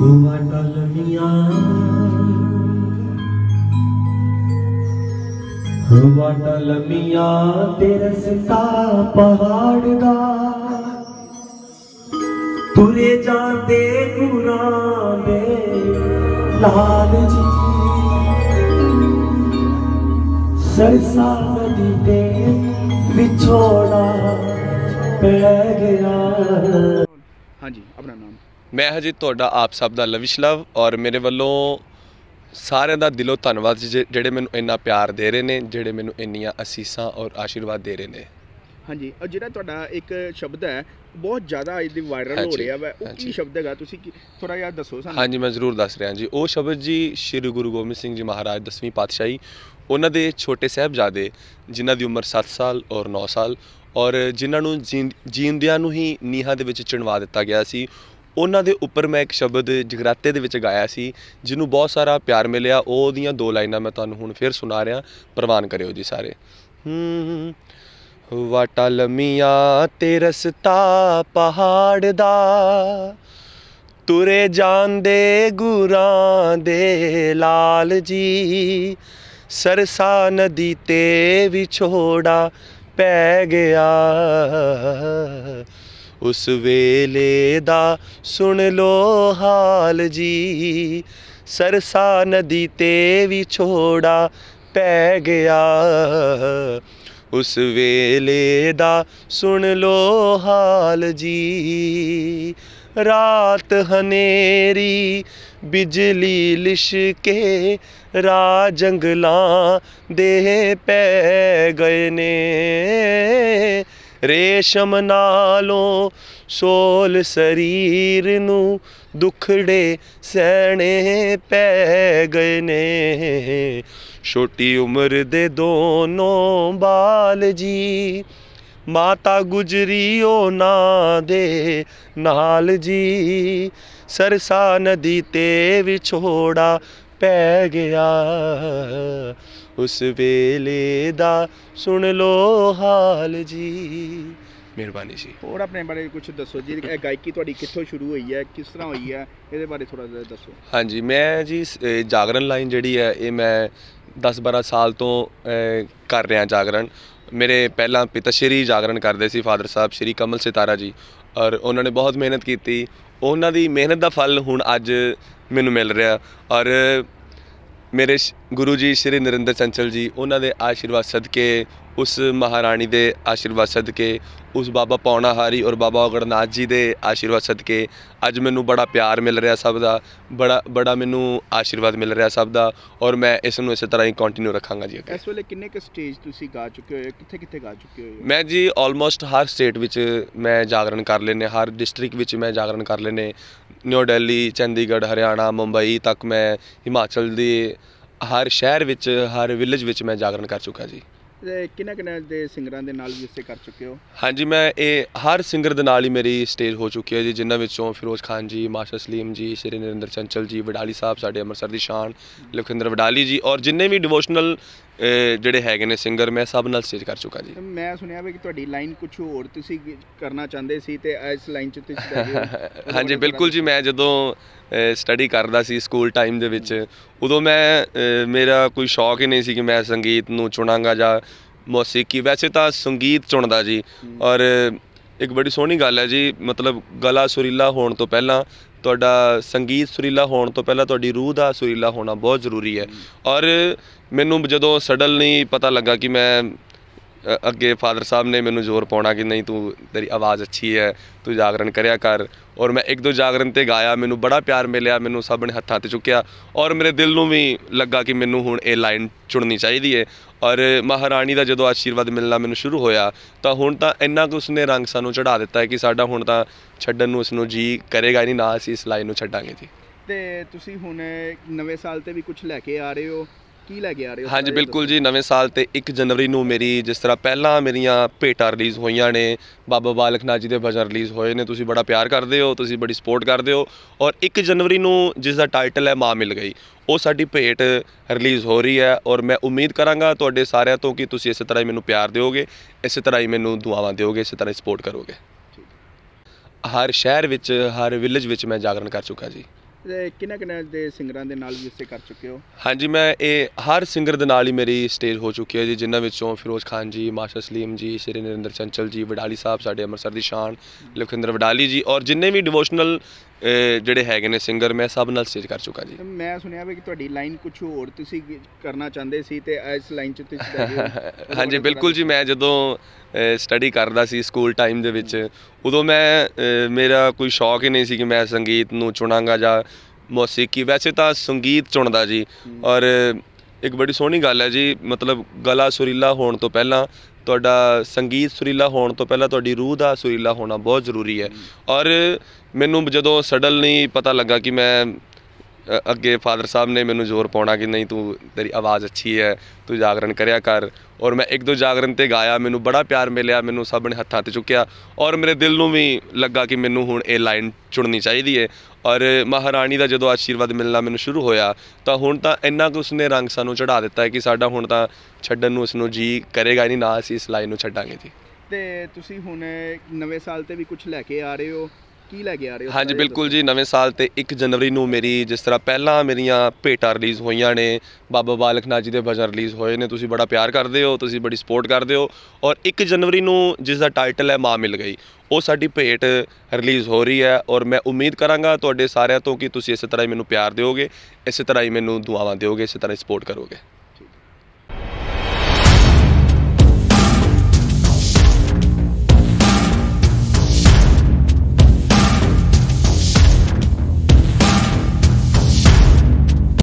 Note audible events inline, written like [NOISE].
हुआ टलनिया हुआ टलमिया तेरा सिता पहाड़ दा तुरे जाते गुराने लाल जी सरसा नदी ते बिछोड़ा पै गया हाँ जी अपना नाम ਮੈਂ ਹਜੇ ਤੁਹਾਡਾ ਆਪ ਸਭ ਦਾ ਲਵਿਸ਼ ਲਵ ਔਰ ਮੇਰੇ ਵੱਲੋਂ ਸਾਰਿਆਂ ਦਾ ਦਿਲੋਂ ਧੰਨਵਾਦ ਜਿਹੜੇ ਮੈਨੂੰ ਇੰਨਾ ਪਿਆਰ ਦੇ ਰਹੇ ਨੇ ਜਿਹੜੇ ਮੈਨੂੰ ਇੰਨੀਆਂ ਅਸੀਸਾਂ ਔਰ ਆਸ਼ੀਰਵਾਦ ਦੇ ਰਹੇ ਨੇ ਹਾਂਜੀ ਔਰ ਜਿਹੜਾ ਤੁਹਾਡਾ ਇੱਕ ਸ਼ਬਦ ਹੈ ਬਹੁਤ ਜ਼ਿਆਦਾ ਦੀ ਵਾਇਰਲ ਹੋ ਰਿਹਾ ਵਾ ਉਹ ਕੀ ਸ਼ਬਦ ਹੈਗਾ ਤੁਸੀਂ ਥੋੜਾ ਜਿਹਾ ਦੱਸੋ ਸਾਨੂੰ ਹਾਂਜੀ ਮੈਂ ਜ਼ਰੂਰ ਦੱਸ ਰਿਹਾ ਜੀ ਉਹ ਸ਼ਬਦ ਜੀ ਸ਼੍ਰੀ ਗੁਰੂ ਗੋਬਿੰਦ ਸਿੰਘ ਜੀ ਮਹਾਰਾਜ ਦਸਵੀਂ ਪਾਤਸ਼ਾਹੀ ਉਹਨਾਂ ਦੇ ਛੋਟੇ ਸਾਹਿਬਜ਼ਾਦੇ ਜਿਨ੍ਹਾਂ ਦੀ ਉਮਰ 7 ਸਾਲ ਔਰ 9 ਸਾਲ ਔਰ ਜਿਨ੍ਹਾਂ ਨੂੰ ਜੀਂਦਿਆਂ ਨੂੰ ਹੀ ਨੀਹਾਂ ਦੇ ਵਿੱਚ ਚਿਣਵਾ ਦਿੱਤਾ ਗਿਆ ਸੀ ਉਹਨਾਂ ਦੇ ਉੱਪਰ ਮੈਂ ਇੱਕ ਸ਼ਬਦ ਜਗਰਾਤੇ ਦੇ ਵਿੱਚ ਗਾਇਆ ਸੀ ਜਿਹਨੂੰ ਬਹੁਤ ਸਾਰਾ ਪਿਆਰ ਮਿਲਿਆ ਉਹਦੀਆਂ ਦੋ ਲਾਈਨਾਂ ਮੈਂ ਤੁਹਾਨੂੰ ਹੁਣ ਫੇਰ ਸੁਣਾ ਰਿਹਾ ਪ੍ਰਵਾਨ ਕਰਿਓ ਜੀ ਸਾਰੇ ਹੂੰ ਵਾਟਾ ਲਮੀਆਂ ਤੇ ਰਸਤਾ ਪਹਾੜ ਦਾ ਤੁਰੇ ਜਾਂਦੇ ਗੁਰਾਂ ਦੇ ਲਾਲ ਜੀ ਸਰਸਾ ਨਦੀ ਤੇ ਵਿਛੋੜਾ ਪੈ ਗਿਆ ਉਸ ਵੇਲੇ ਦਾ ਸੁਣ ਲੋ ਹਾਲ ਜੀ ਸਰਸਾ ਨਦੀ ਤੇ ਵੀ ਛੋੜਾ ਪੈ ਗਿਆ ਉਸ ਵੇਲੇ ਦਾ ਸੁਣ ਲੋ ਹਾਲ ਜੀ ਰਾਤ ਹਨੇਰੀ ਬਿਜਲੀ ਲਿਸ਼ਕੇ ਰਾ ਜੰਗਲਾਂ ਦੇ ਪੈ ਗਏ ਨੇ ਰੇਸ਼ਮ ਨਾਲੋਂ ਸੋਲ ਸਰੀਰ ਨੂੰ ਦੁਖੜੇ ਸਹਿਣੇ ਪੈ ਗਏ ਨੇ ਛੋਟੀ ਉਮਰ ਦੇ ਦੋਨੋਂ ਬਾਲ ਜੀ ਮਾਤਾ ਗੁਜਰੀ ਉਹ ਨਾ ਦੇ ਨਾਲ ਜੀ ਸਰਸਾ ਨਦੀ ਤੇ ਵਿਛੋੜਾ ਪੈ ਗਿਆ ਉਸ ਵੇਲੇ ਦਾ ਸੁਣ ਲੋ ਹਾਲ ਜੀ ਮਿਹਰਬਾਨੀ ਜੀ ਹੋਰ ਆਪਣੇ ਬਾਰੇ ਕੁਝ ਦੱਸੋ ਜੀ ਇਹ ਗਾਇਕੀ ਤੁਹਾਡੀ ਕਿੱਥੋਂ ਸ਼ੁਰੂ ਹੋਈ ਹੈ ਕਿਸ ਤਰ੍ਹਾਂ ਹੋਈ ਹੈ ਇਹਦੇ ਬਾਰੇ ਥੋੜਾ ਜਿਹਾ ਦੱਸੋ ਹਾਂਜੀ ਮੈਂ ਜੀ ਜਾਗਰਨ ਲਾਈਨ ਜਿਹੜੀ ਹੈ ਇਹ ਮੈਂ 10-12 ਸਾਲ ਤੋਂ ਕਰ ਰਿਹਾ ਜਾਗਰਨ ਮੇਰੇ ਪਹਿਲਾਂ ਪਿਤਾ ਸ਼੍ਰੀ ਜਾਗਰਨ ਕਰਦੇ ਸੀ ਫਾਦਰ ਸਾਹਿਬ ਸ਼੍ਰੀ ਕਮਲ ਸਿਤਾਰਾ ਜੀ ਔਰ ਉਹਨਾਂ ਨੇ ਬਹੁਤ ਮਿਹਨਤ ਕੀਤੀ ਉਹਨਾਂ ਦੀ ਮਿਹਨਤ ਦਾ ਫਲ ਹੁਣ ਅੱਜ ਮੈਨੂੰ ਮਿਲ ਰਿਹਾ ਔਰ ਮੇਰੇ ਗੁਰੂ ਜੀ ਸ਼੍ਰੀ ਨਰਿੰਦਰ ਚੰਚਲ ਜੀ ਉਹਨਾਂ ਦੇ ਆਸ਼ੀਰਵਾਦ ਸਦਕੇ ਉਸ ਮਹਾਰਾਣੀ ਦੇ ਆਸ਼ੀਰਵਾਦ ਸਦਕੇ ਉਸ ਬਾਬਾ ਪੌਣਾਹਾਰੀ ਔਰ ਬਾਬਾ ਅਗਰਨਾਥ ਜੀ ਦੇ ਆਸ਼ੀਰਵਾਦ ਸਦਕੇ ਅੱਜ ਮੈਨੂੰ ਬੜਾ ਪਿਆਰ ਮਿਲ ਰਿਹਾ ਸਭ ਦਾ ਬੜਾ ਬੜਾ ਮੈਨੂੰ ਆਸ਼ੀਰਵਾਦ ਮਿਲ ਰਿਹਾ ਸਭ ਦਾ ਔਰ ਮੈਂ ਇਸ ਨੂੰ ਇਸੇ ਤਰ੍ਹਾਂ ਹੀ ਕੰਟੀਨਿਊ ਰੱਖਾਂਗਾ ਜੀ ਇਸ ਵੇਲੇ ਕਿੰਨੇ ਕੁ ਸਟੇਜ ਤੁਸੀਂ ਗਾ ਚੁੱਕੇ ਹੋ ਕਿੱਥੇ ਕਿੱਥੇ ਗਾ ਚੁੱਕੇ ਹੋ ਮੈਂ ਜੀ ਆਲਮੋਸਟ ਹਰ ਸਟੇਟ ਵਿੱਚ ਮੈਂ ਜਾਗਰਣ ਕਰ ਲੈਨੇ ਹਰ ਡਿਸਟ੍ਰਿਕਟ ਵਿੱਚ ਮੈਂ ਜਾਗਰਣ ਕਰ ਲੈਨੇ ਨਿਊ ਦਿੱਲੀ ਚੰਡੀਗੜ੍ਹ ਹਰਿਆਣਾ ਮੁੰਬਈ ਤੱਕ ਮੈਂ ਹਿਮਾਚਲ ਦੀ ਹਰ ਸ਼ਹਿਰ ਵਿੱਚ ਹਰ ਵਿਲੇਜ ਵਿੱਚ ਮੈਂ ਜਾਗਰਣ ਕਰ ਚੁੱਕਾ ਜੀ ਕਿੰਨੇ ਕਿੰਨੇ ਦੇ ਸਿੰਗਰਾਂ ਦੇ ਨਾਲ ਵੀ ਇਸੇ ਕਰ ਚੁੱਕੇ ਹੋ ਹਾਂਜੀ ਮੈਂ ਇਹ ਹਰ ਸਿੰਗਰ ਦੇ ਨਾਲ ਹੀ ਮੇਰੀ ਸਟੇਜ ਹੋ ਚੁੱਕੀ ਹੈ ਜੀ ਜਿਨ੍ਹਾਂ ਵਿੱਚੋਂ ਫਿਰੋਜ਼ ਖਾਨ ਜੀ ਮਾਸ਼ਾ ਸਲੀਮ ਜੀ ਸ਼੍ਰੀ ਨਰਿੰਦਰ ਚੰਚਲ ਜੀ ਵਡਾਲੀ ਸਾਹਿਬ ਸਾਡੇ ਅੰਮ੍ਰਿਤਸਰ ਦੀ ਸ਼ਾਨ ਲਖਿੰਦਰ ਵਡਾਲੀ ਜੀ ਔਰ ਜਿੰਨੇ ਵੀ ਡਿਵੋਸ਼ਨਲ ਜਿਹੜੇ ਹੈਗੇ ਨੇ ਸਿੰਗਰ ਮੈਂ ਸਭ ਨਾਲ ਸਟੇਜ ਕਰ ਚੁੱਕਾ ਜੀ ਮੈਂ ਸੁਣਿਆ ਵੀ ਕਿ ਤੁਹਾਡੀ ਲਾਈਨ ਕੁਝ ਹੋਰ ਤੁਸੀਂ ਕਰਨਾ ਚਾਹੁੰਦੇ ਸੀ ਤੇ ਇਸ ਲਾਈਨ 'ਚ ਤੁਸੀਂ [LAUGHS] ਹਾਂਜੀ ਬਿਲਕੁਲ ਜੀ ਮੈਂ ਜਦੋਂ ਸਟੱਡੀ ਕਰਦਾ ਸੀ ਸਕੂਲ ਟਾਈਮ ਦੇ ਵਿੱਚ ਉਦੋਂ ਮੈਂ ਮੇਰਾ ਕੋਈ ਸ਼ੌਕ ਹੀ ਨਹੀਂ ਸੀ ਕਿ ਮੈਂ ਸੰਗੀਤ ਨੂੰ ਚੁਣਾਂਗਾ ਜਾਂ ਮੌਸੀਕੀ ਵੈਸੇ ਤਾਂ ਸੰਗੀਤ ਚੁਣਦਾ ਜੀ ਔਰ ਇੱਕ ਬੜੀ ਸੋਹਣੀ ਗੱਲ ਹੈ ਜੀ ਮਤਲਬ ਗਲਾ ਸੁਰੀਲਾ ਹੋਣ ਤੋਂ ਪਹਿਲਾਂ ਤੁਹਾਡਾ ਸੰਗੀਤ ਸੁਰੀਲਾ ਹੋਣ ਤੋਂ ਪਹਿਲਾਂ ਤੁਹਾਡੀ ਰੂਹ ਦਾ ਸੁਰੀਲਾ ਹੋਣਾ ਬਹੁਤ ਜ਼ਰੂਰੀ ਹੈ ਔਰ ਮੈਨੂੰ ਜਦੋਂ ਨਹੀਂ ਪਤਾ ਲੱਗਾ ਕਿ ਮੈਂ ਅੱਗੇ ਫਾਦਰ ਸਾਹਿਬ ਨੇ ਮੈਨੂੰ ਜ਼ੋਰ ਪਾਉਣਾ ਕਿ ਨਹੀਂ ਤੂੰ ਤੇਰੀ ਆਵਾਜ਼ ਅੱਛੀ ਹੈ ਤੂੰ ਜਾਗਰਣ ਕਰਿਆ ਕਰ ਔਰ ਮੈਂ ਇੱਕ ਦੋ ਜਾਗਰਣ ਤੇ ਗਾਇਆ ਮੈਨੂੰ ਬੜਾ ਪਿਆਰ ਮਿਲਿਆ ਮੈਨੂੰ ਸਭ ਨੇ ਹੱਥਾਂ ਤੇ ਚੁੱਕਿਆ ਔਰ ਮੇਰੇ ਦਿਲ ਨੂੰ ਵੀ ਲੱਗਾ ਕਿ ਮੈਨੂੰ ਹੁਣ ਇਹ ਲਾਈਨ ਚੁਣਨੀ ਚਾਹੀਦੀ ਹੈ ਔਰ ਮਹਾਰਾਣੀ ਦਾ ਜਦੋਂ ਆਸ਼ੀਰਵਾਦ ਮਿਲਣਾ ਮੈਨੂੰ ਸ਼ੁਰੂ ਹੋਇਆ ਤਾਂ ਹੁਣ ਤਾਂ ਇੰਨਾ ਕੁ ਉਸਨੇ ਰੰਗ ਸਾਨੂੰ ਚੜਾ ਦਿੱਤਾ ਹੈ ਕਿ ਸਾਡਾ ਹੁਣ ਤਾਂ ਛੱਡਣ ਨੂੰ ਉਸ ਨੂੰ ਜੀ ਕਰੇਗਾ ਨਹੀਂ ਨਾ ਅਸੀਂ ਇਸ ਲਾਈਨ ਨੂੰ ਛੱਡਾਂਗੇ ਜੀ ਤੇ ਤੁਸੀਂ ਹੁਣ ਨਵੇਂ ਸਾਲ ਤੇ ਵੀ ਕੁਝ ਲੈ ਕੇ ਆ ਰਹੇ ਹੋ ਕੀ ਲੈ ਕੇ ਆ ਰਹੇ ਹੋ ਹਾਂਜੀ ਬਿਲਕੁਲ ਜੀ ਨਵੇਂ ਸਾਲ ਤੇ 1 ਜਨਵਰੀ ਨੂੰ ਮੇਰੀ ਜਿਸ ਤਰ੍ਹਾਂ ਪਹਿਲਾਂ ਮੇਰੀਆਂ ਭੇਟਾਂ ਰਿਲੀਜ਼ ਹੋਈਆਂ ਨੇ ਬਾਬਾ ਬਾਲਕ ਜੀ ਦੇ ਬਜਰ ਰਿਲੀਜ਼ ਹੋਏ ਨੇ ਤੁਸੀਂ ਬੜਾ ਪਿਆਰ ਕਰਦੇ ਹੋ ਤੁਸੀਂ ਬੜੀ ਸਪੋਰਟ ਕਰਦੇ ਹੋ ਔਰ 1 ਜਨਵਰੀ ਨੂੰ ਜਿਸ ਦਾ ਟਾਈਟਲ ਹੈ ਮਾਂ ਮਿਲ ਗਈ ਉਹ ਸਾਡੀ ਭੇਟ ਰਿਲੀਜ਼ ਹੋ ਰਹੀ ਹੈ ਔਰ ਮੈਂ ਉਮੀਦ ਕਰਾਂਗਾ ਤੁਹਾਡੇ ਸਾਰਿਆਂ ਤੋਂ ਕਿ ਤੁਸੀਂ ਇਸੇ ਤਰ੍ਹਾਂ ਹੀ ਮੈਨੂੰ ਪਿਆਰ ਦਿਓਗੇ ਇਸੇ ਤਰ੍ਹਾਂ ਹੀ ਮੈਨੂੰ ਦੁਆਵਾਂ ਦਿਓਗੇ ਇਸੇ ਤਰ੍ਹਾਂ ਹੀ ਸਪੋਰਟ ਕਰੋਗੇ ਹਰ ਸ਼ਹਿਰ ਵਿੱਚ ਹਰ ਵਿਲੇਜ ਵਿੱਚ ਮੈਂ ਜਾਗਰਣ ਕਰ ਚੁੱਕਾ ਜੀ ਕਿੰਨਾ ਕਿੰਨਾ ਦੇ ਸਿੰਗਰਾਂ ਦੇ ਨਾਲ ਵੀ ਉਸੇ ਕਰ ਚੁੱਕੇ ਹੋ ਹਾਂਜੀ ਮੈਂ ਇਹ ਹਰ ਸਿੰਗਰ ਦੇ ਨਾਲ ਹੀ ਮੇਰੀ ਸਟੇਜ ਹੋ ਚੁੱਕੀ ਹੈ ਜੀ ਜਿਨ੍ਹਾਂ ਵਿੱਚੋਂ ਫਿਰੋਜ਼ ਖਾਨ ਜੀ ਮਾਸ਼ਾ ਸਲੀਮ ਜੀ ਸ਼੍ਰੀ ਨਰਿੰਦਰ ਚੰਚਲ ਜੀ ਵਡਾਲੀ ਸਾਹਿਬ ਸਾਡੇ ਅੰਮ੍ਰਿਤਸਰ ਦੀ ਸ਼ਾਨ ਲਖਿੰਦਰ ਵਡਾਲੀ ਜੀ ਔਰ ਜਿੰਨੇ ਵੀ ਡਿਵੋਸ਼ਨਲ ਜਿਹੜੇ ਹੈਗੇ ਨੇ ਸਿੰਗਰ ਮੈਂ ਸਭ ਨਾਲ ਸਟੇਜ ਕਰ ਚੁੱਕਾ ਜੀ ਮੈਂ ਸੁਣਿਆ ਵੀ ਕਿ ਤੁਹਾਡੀ ਲਾਈਨ ਕੁਝ ਹੋਰ ਤੁਸੀਂ ਕਰਨਾ ਚਾਹੁੰਦੇ ਸੀ ਤੇ ਇਸ ਲਾਈਨ 'ਚ ਤੁਸੀਂ ਹੋ। [LAUGHS] ਹਾਂਜੀ ਬਿਲਕੁਲ ਜੀ ਮੈਂ ਜਦੋਂ ਸਟੱਡੀ ਕਰਦਾ ਸੀ ਸਕੂਲ ਟਾਈਮ ਦੇ ਵਿੱਚ ਉਦੋਂ ਮੈਂ ਮੇਰਾ ਕੋਈ ਸ਼ੌਕ ਹੀ ਨਹੀਂ ਸੀ ਕਿ ਮੈਂ ਸੰਗੀਤ ਨੂੰ ਚੁਣਾਂਗਾ ਜਾਂ ਮੌਸੀਕੀ ਵੈਸੇ ਤਾਂ ਸੰਗੀਤ ਚੁਣਦਾ ਜੀ ਔਰ ਇੱਕ ਬੜੀ ਸੋਹਣੀ ਗੱਲ ਹੈ ਜੀ ਮਤਲਬ ਗਲਾ ਸੁਰੀਲਾ ਹੋਣ ਤੋਂ ਪਹਿਲਾਂ ਤੁਹਾਡਾ ਸੰਗੀਤ ਸੁਰੀਲਾ ਹੋਣ ਤੋਂ ਪਹਿਲਾਂ ਤੁਹਾਡੀ ਰੂਹ ਦਾ ਸੁਰੀਲਾ ਹੋਣਾ ਬਹੁਤ ਜ਼ਰੂਰੀ ਹੈ ਔਰ ਮੈਨੂੰ ਜਦੋਂ ਨਹੀਂ ਪਤਾ ਲੱਗਾ ਕਿ ਮੈਂ ਅੱਗੇ ਫਾਦਰ ਸਾਹਿਬ ਨੇ ਮੈਨੂੰ ਜ਼ੋਰ ਪਾਉਣਾ ਕਿ ਨਹੀਂ ਤੂੰ ਤੇਰੀ ਆਵਾਜ਼ ਅੱਛੀ ਹੈ ਤੂੰ ਜਾਗਰਣ ਕਰਿਆ ਕਰ ਔਰ ਮੈਂ ਇੱਕ ਦੋ ਜਾਗਰਣ ਤੇ ਗਾਇਆ ਮੈਨੂੰ ਬੜਾ ਪਿਆਰ ਮਿਲਿਆ ਮੈਨੂੰ ਸਭ ਨੇ ਹੱਥਾਂ ਤੇ ਚੁੱਕਿਆ ਔਰ ਮੇਰੇ ਦਿਲ ਨੂੰ ਵੀ ਲੱਗਾ ਕਿ ਮੈਨੂੰ ਹੁਣ ਇਹ ਲਾਈਨ ਚੁਣਨੀ ਚਾਹੀਦੀ ਹੈ ਔਰ ਮਹਾਰਾਣੀ ਦਾ ਜਦੋਂ ਆਸ਼ੀਰਵਾਦ ਮਿਲਣਾ ਮੈਨੂੰ ਸ਼ੁਰੂ ਹੋਇਆ ਤਾਂ ਹੁਣ ਤਾਂ ਇੰਨਾ ਕੁ ਉਸਨੇ ਰੰਗ ਸਾਨੂੰ ਚੜਾ ਦਿੱਤਾ ਹੈ ਕਿ ਸਾਡਾ ਹੁਣ ਤਾਂ ਛੱਡਣ ਨੂੰ ਉਸ ਨੂੰ ਜੀ ਕਰੇਗਾ ਨਹੀਂ ਨਾ ਅਸੀਂ ਇਸ ਲਾਈਨ ਨੂੰ ਛੱਡਾਂਗੇ ਜੀ ਤੇ ਤੁਸੀਂ ਹੁਣ ਨਵੇਂ ਸਾਲ ਤੇ ਵੀ ਕੁਝ ਲੈ ਕੇ ਆ ਰਹੇ ਹੋ ਕੀ ਲੈ ਕੇ ਆ ਰਹੇ ਹੋ ਹਾਂਜੀ ਬਿਲਕੁਲ ਜੀ ਨਵੇਂ ਸਾਲ ਤੇ 1 ਜਨਵਰੀ ਨੂੰ ਮੇਰੀ ਜਿਸ ਤਰ੍ਹਾਂ ਪਹਿਲਾਂ ਮੇਰੀਆਂ ਭੇਟਾ ਰਿਲੀਜ਼ ਹੋਈਆਂ ਨੇ ਬਾਬਾ ਬਾਲਕਨਾਥ ਜੀ ਦੇ ਬਜਰ ਰਿਲੀਜ਼ ਹੋਏ ਨੇ ਤੁਸੀਂ ਬੜਾ ਪਿਆਰ ਕਰਦੇ ਹੋ ਤੁਸੀਂ ਬੜੀ ਸਪੋਰਟ ਕਰਦੇ ਹੋ ਔਰ 1 ਜਨਵਰੀ ਨੂੰ ਜਿਸ ਦਾ ਟਾਈਟਲ ਹੈ ਮਾਂ ਮਿਲ ਗਈ ਉਹ ਸਾਡੀ ਭੇਟ ਰਿਲੀਜ਼ ਹੋ ਰਹੀ ਹੈ ਔਰ ਮੈਂ ਉਮੀਦ ਕਰਾਂਗਾ ਤੁਹਾਡੇ ਸਾਰਿਆਂ ਤੋਂ ਕਿ ਤੁਸੀਂ ਇਸੇ ਤਰ੍ਹਾਂ ਹੀ ਮੈਨੂੰ ਪਿਆਰ ਦਿਓਗੇ ਇਸੇ ਤਰ੍ਹਾਂ ਹੀ ਮੈਨੂੰ ਦੁਆਵਾਂ ਦਿਓਗੇ ਇਸੇ ਤਰ੍ਹਾਂ ਹੀ ਸਪੋਰਟ ਕਰੋਗੇ